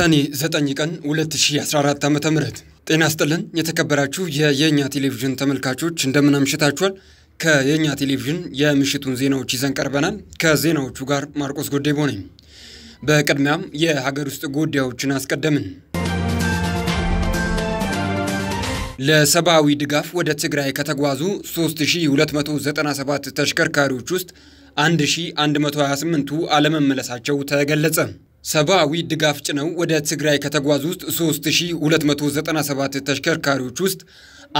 ሰኔ 9 ቀን 2014 ዓ ም ጤና ስጥልን የተከበራችሁ የየኛ ቴሌቪዥን ተመልካቾች እንደምን አምሽታችኋል። ከየኛ ቴሌቪዥን የምሽቱን ዜናዎች ይዘን ቀርበናል። ከዜናዎቹ ጋር ማርቆስ ጎዴቦ ነኝ። በቅድሚያም የሀገር ውስጥ ጉዳዮችን አስቀደምን። ለሰብአዊ ድጋፍ ወደ ትግራይ ከተጓዙ 3297 ተሽከርካሪዎች ውስጥ 1128ቱ አለመመለሳቸው ተገለጸ። ሰብአዊ ድጋፍ ጭነው ወደ ትግራይ ከተጓዙ ውስጥ 3297 ተሽከርካሪዎች ውስጥ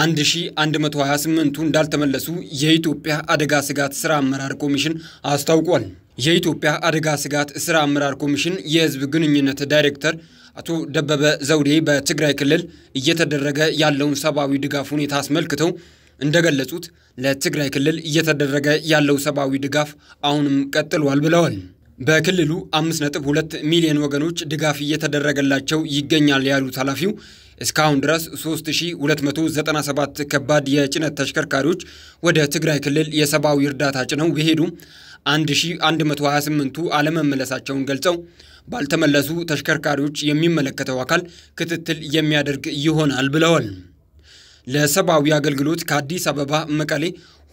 1128ቱ እንዳልተመለሱ የኢትዮጵያ አደጋ ስጋት ስራ አመራር ኮሚሽን አስታውቋል። የኢትዮጵያ አደጋ ስጋት ሥራ አመራር ኮሚሽን የህዝብ ግንኙነት ዳይሬክተር አቶ ደበበ ዘውዴ በትግራይ ክልል እየተደረገ ያለውን ሰብአዊ ድጋፍ ሁኔታ አስመልክተው እንደገለጹት ለትግራይ ክልል እየተደረገ ያለው ሰብአዊ ድጋፍ አሁንም ቀጥሏል ብለዋል። በክልሉ 5.2 ሚሊዮን ወገኖች ድጋፍ እየተደረገላቸው ይገኛል ያሉት ኃላፊው እስካሁን ድረስ 3297 ከባድ የጭነት ተሽከርካሪዎች ወደ ትግራይ ክልል የሰብአዊ እርዳታ ጭነው ቢሄዱም 1128ቱ አለመመለሳቸውን ገልጸው ባልተመለሱ ተሽከርካሪዎች የሚመለከተው አካል ክትትል የሚያደርግ ይሆናል ብለዋል። ለሰብአዊ አገልግሎት ከአዲስ አበባ መቀሌ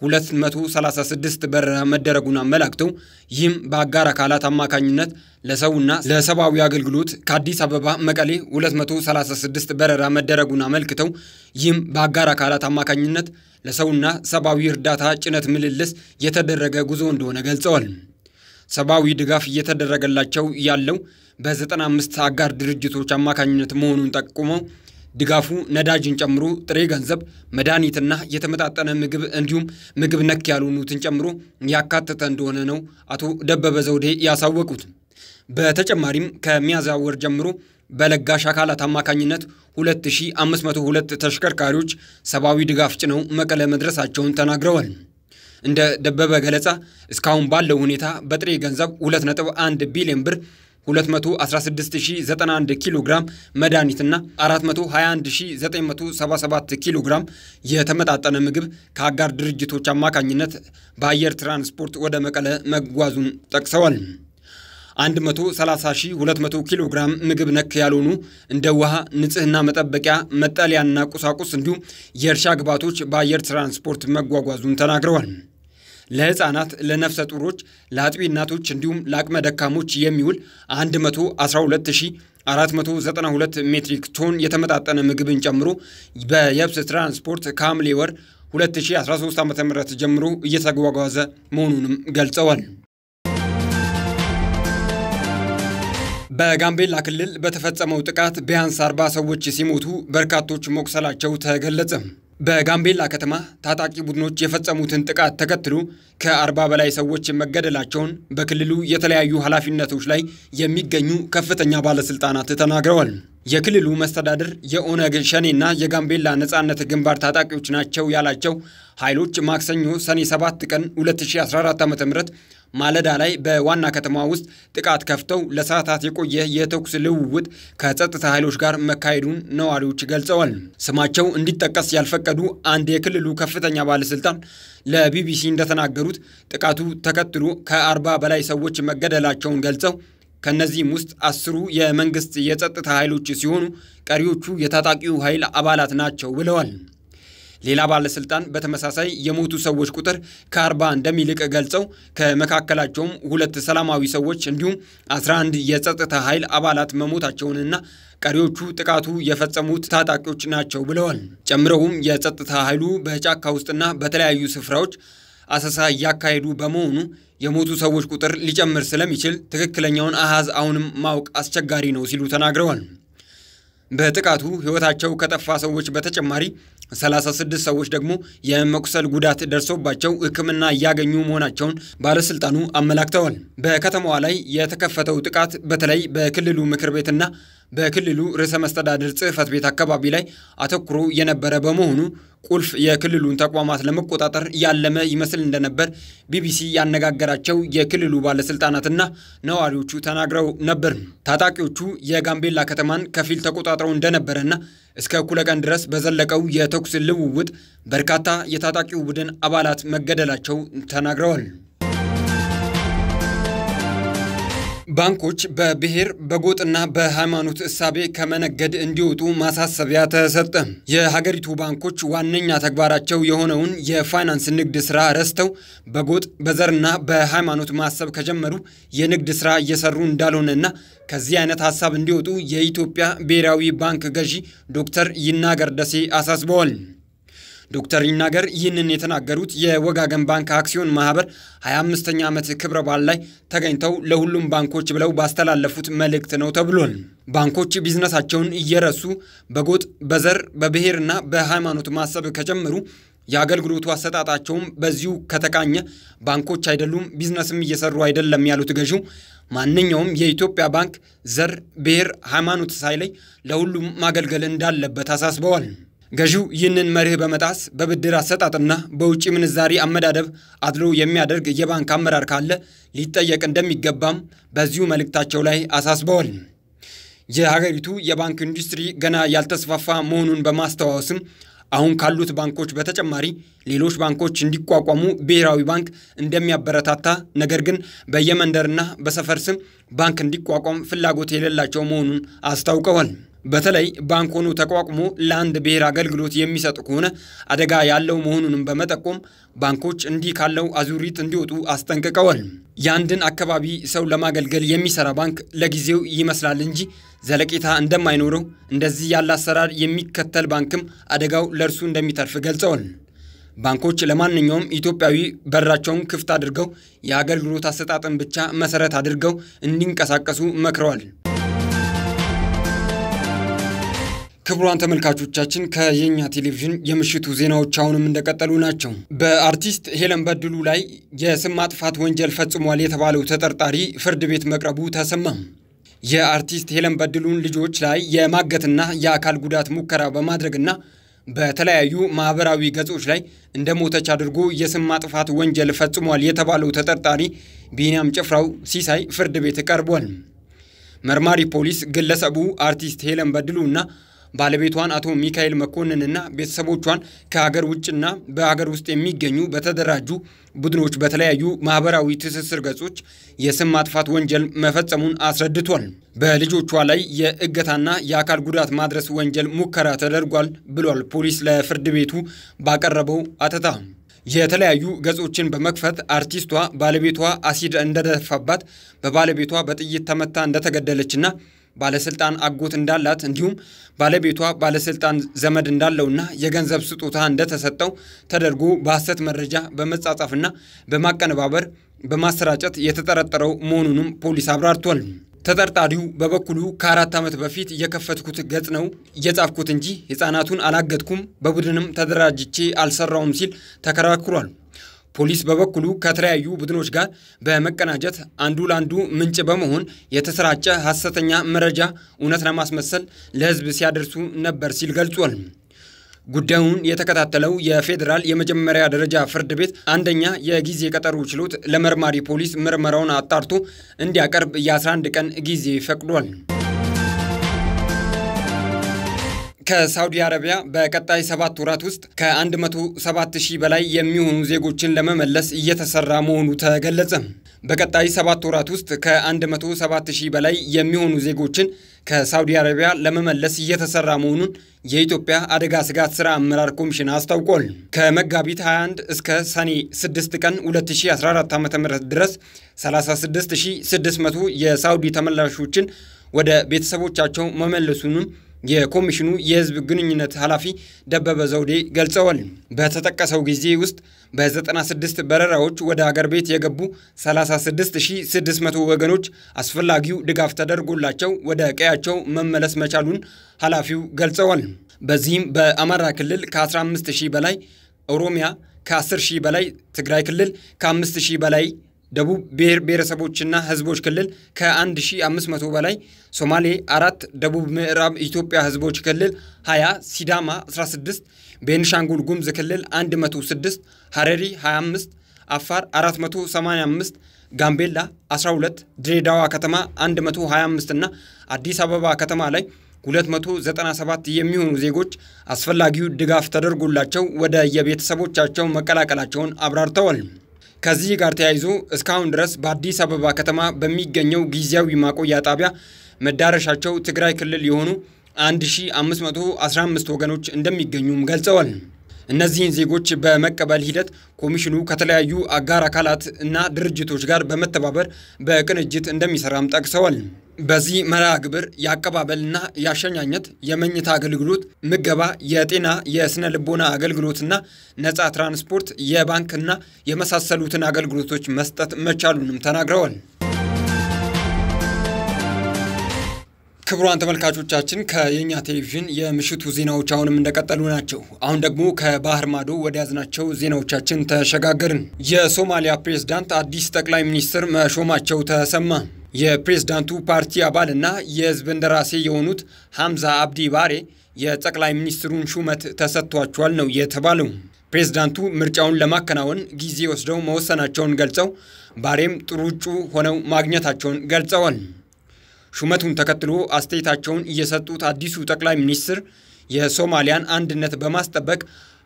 236 በረራ መደረጉን አመላክተው ይህም በአጋር አካላት አማካኝነት ለሰውና ለሰብአዊ አገልግሎት ከአዲስ አበባ መቀሌ 236 በረራ መደረጉን አመልክተው ይህም በአጋር አካላት አማካኝነት ለሰውና ሰብአዊ እርዳታ ጭነት ምልልስ የተደረገ ጉዞ እንደሆነ ገልጸዋል። ሰብአዊ ድጋፍ እየተደረገላቸው ያለው በ95 አጋር ድርጅቶች አማካኝነት መሆኑን ጠቁመው ድጋፉ ነዳጅን ጨምሮ ጥሬ ገንዘብ፣ መድኃኒትና የተመጣጠነ ምግብ እንዲሁም ምግብ ነክ ያልሆኑትን ጨምሮ ያካተተ እንደሆነ ነው አቶ ደበበ ዘውዴ ያሳወቁት። በተጨማሪም ከሚያዝያ ወር ጀምሮ በለጋሽ አካላት አማካኝነት 2502 ተሽከርካሪዎች ሰብአዊ ድጋፍ ጭነው መቀለ መድረሳቸውን ተናግረዋል። እንደ ደበበ ገለጻ እስካሁን ባለው ሁኔታ በጥሬ ገንዘብ 2.1 ቢሊዮን ብር 216091 ኪሎ ግራም መድኃኒትና 421977 ኪሎ ግራም የተመጣጠነ ምግብ ከአጋር ድርጅቶች አማካኝነት በአየር ትራንስፖርት ወደ መቀለ መጓዙን ጠቅሰዋል። 130200 ኪሎ ግራም ምግብ ነክ ያልሆኑ እንደ ውሃ፣ ንጽህና መጠበቂያ፣ መጠለያና ቁሳቁስ እንዲሁም የእርሻ ግብዓቶች በአየር ትራንስፖርት መጓጓዙን ተናግረዋል። ለህፃናት፣ ለነፍሰ ጡሮች፣ ለአጥቢ እናቶች እንዲሁም ለአቅመ ደካሞች የሚውል 112492 ሜትሪክ ቶን የተመጣጠነ ምግብን ጨምሮ በየብስ ትራንስፖርት ከሐምሌ ወር 2013 ዓ ም ጀምሮ እየተጓጓዘ መሆኑንም ገልጸዋል። በጋምቤላ ክልል በተፈጸመው ጥቃት ቢያንስ 40 ሰዎች ሲሞቱ በርካቶች መቁሰላቸው ተገለጸ። በጋምቤላ ከተማ ታጣቂ ቡድኖች የፈጸሙትን ጥቃት ተከትሎ ከአርባ በላይ ሰዎች መገደላቸውን በክልሉ የተለያዩ ኃላፊነቶች ላይ የሚገኙ ከፍተኛ ባለስልጣናት ተናግረዋል። የክልሉ መስተዳድር የኦነግ ሸኔና የጋምቤላ ነጻነት ግንባር ታጣቂዎች ናቸው ያላቸው ኃይሎች ማክሰኞ ሰኔ 7 ቀን 2014 ዓ.ም ማለዳ ላይ በዋና ከተማ ውስጥ ጥቃት ከፍተው ለሰዓታት የቆየ የተኩስ ልውውጥ ከጸጥታ ኃይሎች ጋር መካሄዱን ነዋሪዎች ገልጸዋል። ስማቸው እንዲጠቀስ ያልፈቀዱ አንድ የክልሉ ከፍተኛ ባለስልጣን ለቢቢሲ እንደተናገሩት ጥቃቱ ተከትሎ ከአርባ በላይ ሰዎች መገደላቸውን ገልጸው ከእነዚህም ውስጥ አስሩ የመንግስት የጸጥታ ኃይሎች ሲሆኑ ቀሪዎቹ የታጣቂው ኃይል አባላት ናቸው ብለዋል። ሌላ ባለስልጣን በተመሳሳይ የሞቱ ሰዎች ቁጥር ከአርባ እንደሚልቅ ገልጸው ከመካከላቸውም ሁለት ሰላማዊ ሰዎች እንዲሁም 11 የጸጥታ ኃይል አባላት መሞታቸውንና ቀሪዎቹ ጥቃቱ የፈጸሙት ታጣቂዎች ናቸው ብለዋል። ጨምረውም የጸጥታ ኃይሉ በጫካ ውስጥና በተለያዩ ስፍራዎች አሰሳ እያካሄዱ በመሆኑ የሞቱ ሰዎች ቁጥር ሊጨምር ስለሚችል ትክክለኛውን አሃዝ አሁንም ማወቅ አስቸጋሪ ነው ሲሉ ተናግረዋል። በጥቃቱ ሕይወታቸው ከጠፋ ሰዎች በተጨማሪ 36 ሰዎች ደግሞ የመቁሰል ጉዳት ደርሶባቸው ሕክምና እያገኙ መሆናቸውን ባለስልጣኑ አመላክተዋል። በከተማዋ ላይ የተከፈተው ጥቃት በተለይ በክልሉ ምክር ቤትና በክልሉ ርዕሰ መስተዳድር ጽህፈት ቤት አካባቢ ላይ አተኩሮ የነበረ በመሆኑ ቁልፍ የክልሉን ተቋማት ለመቆጣጠር ያለመ ይመስል እንደነበር ቢቢሲ ያነጋገራቸው የክልሉ ባለስልጣናትና ነዋሪዎቹ ተናግረው ነበር። ታጣቂዎቹ የጋምቤላ ከተማን ከፊል ተቆጣጥረው እንደነበረና እስከ እኩለ ቀን ድረስ በዘለቀው የተኩስ ልውውጥ በርካታ የታጣቂው ቡድን አባላት መገደላቸው ተናግረዋል። ባንኮች በብሔር በጎጥና በሃይማኖት እሳቤ ከመነገድ እንዲወጡ ማሳሰቢያ ተሰጠ። የሀገሪቱ ባንኮች ዋነኛ ተግባራቸው የሆነውን የፋይናንስ ንግድ ስራ ረስተው በጎጥ በዘርና በሃይማኖት ማሰብ ከጀመሩ የንግድ ስራ እየሰሩ እንዳልሆነና ከዚህ አይነት ሀሳብ እንዲወጡ የኢትዮጵያ ብሔራዊ ባንክ ገዢ ዶክተር ይናገር ደሴ አሳስበዋል። ዶክተር ይናገር ይህንን የተናገሩት የወጋገን ባንክ አክሲዮን ማህበር 25ኛ ዓመት ክብረ በዓል ላይ ተገኝተው ለሁሉም ባንኮች ብለው ባስተላለፉት መልእክት ነው ተብሏል። ባንኮች ቢዝነሳቸውን እየረሱ በጎጥ በዘር በብሔርና በሃይማኖት ማሰብ ከጀመሩ የአገልግሎቱ አሰጣጣቸውም በዚሁ ከተቃኘ ባንኮች አይደሉም፣ ቢዝነስም እየሰሩ አይደለም ያሉት ገዢው ማንኛውም የኢትዮጵያ ባንክ ዘር፣ ብሔር፣ ሃይማኖት ሳይለይ ለሁሉም ማገልገል እንዳለበት አሳስበዋል። ገዢው ይህንን መርህ በመጣስ በብድር አሰጣጥና በውጭ ምንዛሪ አመዳደብ አድሎ የሚያደርግ የባንክ አመራር ካለ ሊጠየቅ እንደሚገባም በዚሁ መልእክታቸው ላይ አሳስበዋል። የሀገሪቱ የባንክ ኢንዱስትሪ ገና ያልተስፋፋ መሆኑን በማስተዋወስም አሁን ካሉት ባንኮች በተጨማሪ ሌሎች ባንኮች እንዲቋቋሙ ብሔራዊ ባንክ እንደሚያበረታታ፣ ነገር ግን በየመንደርና በሰፈር ስም ባንክ እንዲቋቋም ፍላጎት የሌላቸው መሆኑን አስታውቀዋል። በተለይ ባንክ ሆኖ ተቋቁሞ ለአንድ ብሔር አገልግሎት የሚሰጥ ከሆነ አደጋ ያለው መሆኑንም በመጠቆም ባንኮች እንዲህ ካለው አዙሪት እንዲወጡ አስጠንቅቀዋል። የአንድን አካባቢ ሰው ለማገልገል የሚሰራ ባንክ ለጊዜው ይመስላል እንጂ ዘለቄታ እንደማይኖረው እንደዚህ ያለ አሰራር የሚከተል ባንክም አደጋው ለእርሱ እንደሚተርፍ ገልጸዋል። ባንኮች ለማንኛውም ኢትዮጵያዊ በራቸውን ክፍት አድርገው የአገልግሎት አሰጣጥን ብቻ መሰረት አድርገው እንዲንቀሳቀሱ መክረዋል። ክቡራን ተመልካቾቻችን ከየኛ ቴሌቪዥን የምሽቱ ዜናዎች አሁንም እንደቀጠሉ ናቸው። በአርቲስት ሄለን በድሉ ላይ የስም ማጥፋት ወንጀል ፈጽሟል የተባለው ተጠርጣሪ ፍርድ ቤት መቅረቡ ተሰማ። የአርቲስት ሄለን በድሉን ልጆች ላይ የማገትና የአካል ጉዳት ሙከራ በማድረግና በተለያዩ ማህበራዊ ገጾች ላይ እንደ ሞተች አድርጎ የስም ማጥፋት ወንጀል ፈጽሟል የተባለው ተጠርጣሪ ቢንያም ጭፍራው ሲሳይ ፍርድ ቤት ቀርቧል። መርማሪ ፖሊስ ግለሰቡ አርቲስት ሄለን በድሉ እና ባለቤቷን አቶ ሚካኤል መኮንንና ቤተሰቦቿን ከሀገር ውጭና በሀገር ውስጥ የሚገኙ በተደራጁ ቡድኖች በተለያዩ ማህበራዊ ትስስር ገጾች የስም ማጥፋት ወንጀል መፈጸሙን አስረድቷል። በልጆቿ ላይ የእገታና የአካል ጉዳት ማድረስ ወንጀል ሙከራ ተደርጓል ብሏል። ፖሊስ ለፍርድ ቤቱ ባቀረበው አተታ የተለያዩ ገጾችን በመክፈት አርቲስቷ ባለቤቷ አሲድ እንደደፋባት፣ በባለቤቷ በጥይት ተመታ እንደተገደለችና ባለስልጣን አጎት እንዳላት እንዲሁም ባለቤቷ ባለስልጣን ዘመድ እንዳለውና የገንዘብ ስጦታ እንደተሰጠው ተደርጎ በሐሰት መረጃ በመጻጻፍና በማቀነባበር በማሰራጨት የተጠረጠረው መሆኑንም ፖሊስ አብራርቷል። ተጠርጣሪው በበኩሉ ከአራት ዓመት በፊት የከፈትኩት ገጽ ነው የጻፍኩት እንጂ ሕፃናቱን አላገጥኩም፣ በቡድንም ተደራጅቼ አልሰራውም ሲል ተከራክሯል። ፖሊስ በበኩሉ ከተለያዩ ቡድኖች ጋር በመቀናጀት አንዱ ለአንዱ ምንጭ በመሆን የተሰራጨ ሐሰተኛ መረጃ እውነት ለማስመሰል ለህዝብ ሲያደርሱ ነበር ሲል ገልጿል። ጉዳዩን የተከታተለው የፌዴራል የመጀመሪያ ደረጃ ፍርድ ቤት አንደኛ የጊዜ ቀጠሮ ችሎት ለመርማሪ ፖሊስ ምርመራውን አጣርቶ እንዲያቀርብ የ11 ቀን ጊዜ ፈቅዷል። ከሳውዲ አረቢያ በቀጣይ ሰባት ወራት ውስጥ ከ107 ሺህ በላይ የሚሆኑ ዜጎችን ለመመለስ እየተሰራ መሆኑ ተገለጸ። በቀጣይ ሰባት ወራት ውስጥ ከ107 ሺህ በላይ የሚሆኑ ዜጎችን ከሳውዲ አረቢያ ለመመለስ እየተሰራ መሆኑን የኢትዮጵያ አደጋ ስጋት ስራ አመራር ኮሚሽን አስታውቋል። ከመጋቢት 21 እስከ ሰኔ 6 ቀን 2014 ዓ ም ድረስ 36600 የሳውዲ ተመላሾችን ወደ ቤተሰቦቻቸው መመለሱንም የኮሚሽኑ የህዝብ ግንኙነት ኃላፊ ደበበ ዘውዴ ገልጸዋል። በተጠቀሰው ጊዜ ውስጥ በ96 በረራዎች ወደ አገር ቤት የገቡ 36600 ወገኖች አስፈላጊው ድጋፍ ተደርጎላቸው ወደ ቀያቸው መመለስ መቻሉን ኃላፊው ገልጸዋል። በዚህም በአማራ ክልል ከ15000 በላይ፣ ኦሮሚያ ከ10000 በላይ፣ ትግራይ ክልል ከ5000 በላይ ደቡብ ብሔር ብሔረሰቦችና ህዝቦች ክልል ከ1500 በላይ፣ ሶማሌ አራት፣ ደቡብ ምዕራብ ኢትዮጵያ ህዝቦች ክልል 20፣ ሲዳማ 16፣ ቤንሻንጉል ጉምዝ ክልል 106፣ ሐረሪ 25፣ አፋር 485፣ ጋምቤላ 12፣ ድሬዳዋ ከተማ 125 እና አዲስ አበባ ከተማ ላይ 297 የሚሆኑ ዜጎች አስፈላጊው ድጋፍ ተደርጎላቸው ወደ የቤተሰቦቻቸው መቀላቀላቸውን አብራርተዋል። ከዚህ ጋር ተያይዞ እስካሁን ድረስ በአዲስ አበባ ከተማ በሚገኘው ጊዜያዊ ማቆያ ጣቢያ መዳረሻቸው ትግራይ ክልል የሆኑ 1515 ወገኖች እንደሚገኙም ገልጸዋል። እነዚህን ዜጎች በመቀበል ሂደት ኮሚሽኑ ከተለያዩ አጋር አካላት እና ድርጅቶች ጋር በመተባበር በቅንጅት እንደሚሰራም ጠቅሰዋል። በዚህ መርሃ ግብር የአቀባበልና የአሸኛኘት፣ የመኝታ አገልግሎት፣ ምገባ፣ የጤና፣ የስነ ልቦና አገልግሎትና ነፃ ትራንስፖርት፣ የባንክና የመሳሰሉትን አገልግሎቶች መስጠት መቻሉንም ተናግረዋል። ክቡራን ተመልካቾቻችን ከየኛ ቴሌቪዥን የምሽቱ ዜናዎች አሁንም እንደቀጠሉ ናቸው። አሁን ደግሞ ከባህር ማዶ ወደ ያዝናቸው ዜናዎቻችን ተሸጋገርን። የሶማሊያ ፕሬዝዳንት አዲስ ጠቅላይ ሚኒስትር መሾማቸው ተሰማ። የፕሬዝዳንቱ ፓርቲ አባልና የህዝብ እንደራሴ የሆኑት ሐምዛ አብዲ ባሬ የጠቅላይ ሚኒስትሩን ሹመት ተሰጥቷቸዋል ነው የተባለው። ፕሬዝዳንቱ ምርጫውን ለማከናወን ጊዜ ወስደው መወሰናቸውን ገልጸው ባሬም ጥሩ እጩ ሆነው ማግኘታቸውን ገልጸዋል። ሹመቱን ተከትሎ አስተያየታቸውን እየሰጡት አዲሱ ጠቅላይ ሚኒስትር የሶማሊያን አንድነት በማስጠበቅ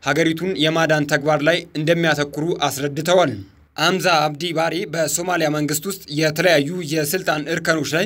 ሀገሪቱን የማዳን ተግባር ላይ እንደሚያተኩሩ አስረድተዋል። አምዛ አብዲ ባሬ በሶማሊያ መንግስት ውስጥ የተለያዩ የስልጣን እርከኖች ላይ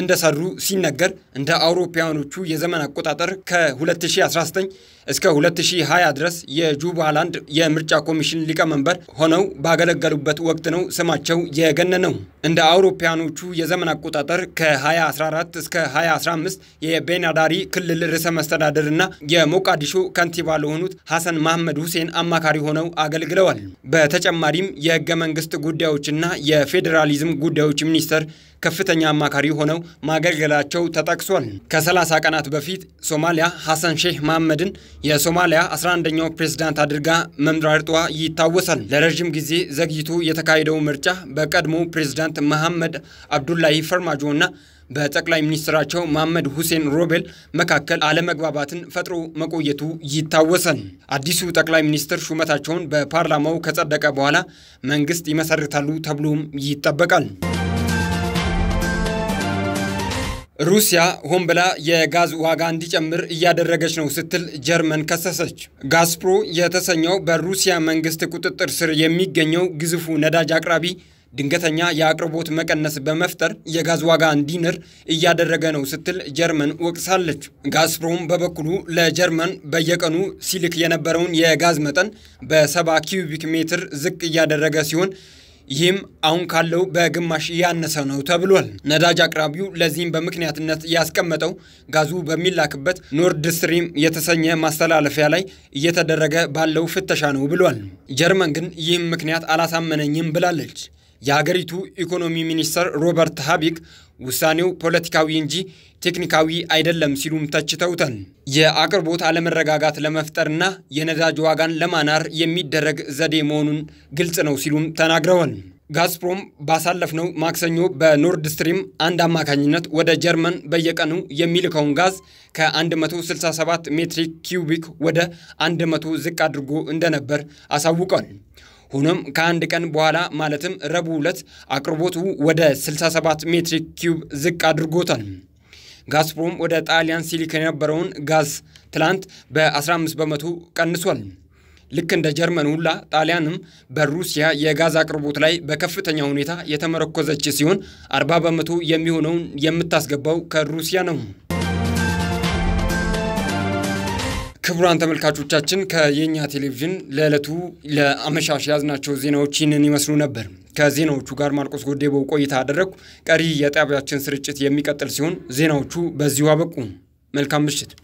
እንደሰሩ ሲነገር እንደ አውሮፓውያኖቹ የዘመን አቆጣጠር ከ2019 እስከ 2020 ድረስ የጁባላንድ የምርጫ ኮሚሽን ሊቀመንበር ሆነው ባገለገሉበት ወቅት ነው ስማቸው የገነነው። እንደ አውሮፓያኖቹ የዘመን አቆጣጠር ከ2014 እስከ 2015 የቤናዳሪ ክልል ርዕሰ መስተዳድር እና የሞቃዲሾ ከንቲባ ለሆኑት ሐሰን መሐመድ ሁሴን አማካሪ ሆነው አገልግለዋል። በተጨማሪም የህገ መንግስት ጉዳዮችና የፌዴራሊዝም ጉዳዮች ሚኒስቴር ከፍተኛ አማካሪ ሆነው ማገልገላቸው ተጠቅሷል። ከ30 ቀናት በፊት ሶማሊያ ሐሰን ሼህ መሐመድን የሶማሊያ 11ኛው ፕሬዝዳንት አድርጋ መምራርጧ ይታወሳል። ለረዥም ጊዜ ዘግይቶ የተካሄደው ምርጫ በቀድሞ ፕሬዝዳንት መሐመድ አብዱላሂ ፈርማጆ እና በጠቅላይ ሚኒስትራቸው መሐመድ ሁሴን ሮቤል መካከል አለመግባባትን ፈጥሮ መቆየቱ ይታወሳል። አዲሱ ጠቅላይ ሚኒስትር ሹመታቸውን በፓርላማው ከጸደቀ በኋላ መንግስት ይመሰርታሉ ተብሎም ይጠበቃል። ሩሲያ ሆን ብላ የጋዝ ዋጋ እንዲጨምር እያደረገች ነው ስትል ጀርመን ከሰሰች። ጋስፕሮ የተሰኘው በሩሲያ መንግስት ቁጥጥር ስር የሚገኘው ግዙፉ ነዳጅ አቅራቢ ድንገተኛ የአቅርቦት መቀነስ በመፍጠር የጋዝ ዋጋ እንዲንር እያደረገ ነው ስትል ጀርመን ወቅሳለች። ጋስፕሮም በበኩሉ ለጀርመን በየቀኑ ሲልክ የነበረውን የጋዝ መጠን በሰባ ኪዩቢክ ሜትር ዝቅ እያደረገ ሲሆን ይህም አሁን ካለው በግማሽ ያነሰ ነው ተብሏል። ነዳጅ አቅራቢው ለዚህም በምክንያትነት ያስቀመጠው ጋዙ በሚላክበት ኖርድ ስትሪም የተሰኘ ማስተላለፊያ ላይ እየተደረገ ባለው ፍተሻ ነው ብሏል። ጀርመን ግን ይህም ምክንያት አላሳመነኝም ብላለች። የሀገሪቱ ኢኮኖሚ ሚኒስትር ሮበርት ሀቢክ ውሳኔው ፖለቲካዊ እንጂ ቴክኒካዊ አይደለም ሲሉም ተችተውታል። የአቅርቦት አለመረጋጋት ለመፍጠርና የነዳጅ ዋጋን ለማናር የሚደረግ ዘዴ መሆኑን ግልጽ ነው ሲሉም ተናግረዋል። ጋዝፕሮም ባሳለፍነው ማክሰኞ በኖርድ ስትሪም አንድ አማካኝነት ወደ ጀርመን በየቀኑ የሚልከውን ጋዝ ከ167 ሜትሪክ ኪዩቢክ ወደ 100 ዝቅ አድርጎ እንደነበር አሳውቋል። ሆኖም ከአንድ ቀን በኋላ ማለትም ረቡዕ ዕለት አቅርቦቱ ወደ 67 ሜትሪክ ኪዩብ ዝቅ አድርጎታል። ጋዝፕሮም ወደ ጣሊያን ሲልክ የነበረውን ጋዝ ትላንት በ15 በመቶ ቀንሷል። ልክ እንደ ጀርመን ሁላ ጣሊያንም በሩሲያ የጋዝ አቅርቦት ላይ በከፍተኛ ሁኔታ የተመረኮዘች ሲሆን 40 በመቶ የሚሆነውን የምታስገባው ከሩሲያ ነው። ክቡራን ተመልካቾቻችን ከየኛ ቴሌቪዥን ለዕለቱ ለአመሻሽ ያዝናቸው ዜናዎች ይህንን ይመስሉ ነበር። ከዜናዎቹ ጋር ማርቆስ ጎዴበው ቆይታ አደረግኩ። ቀሪ የጣቢያችን ስርጭት የሚቀጥል ሲሆን ዜናዎቹ በዚሁ አበቁ። መልካም ምሽት።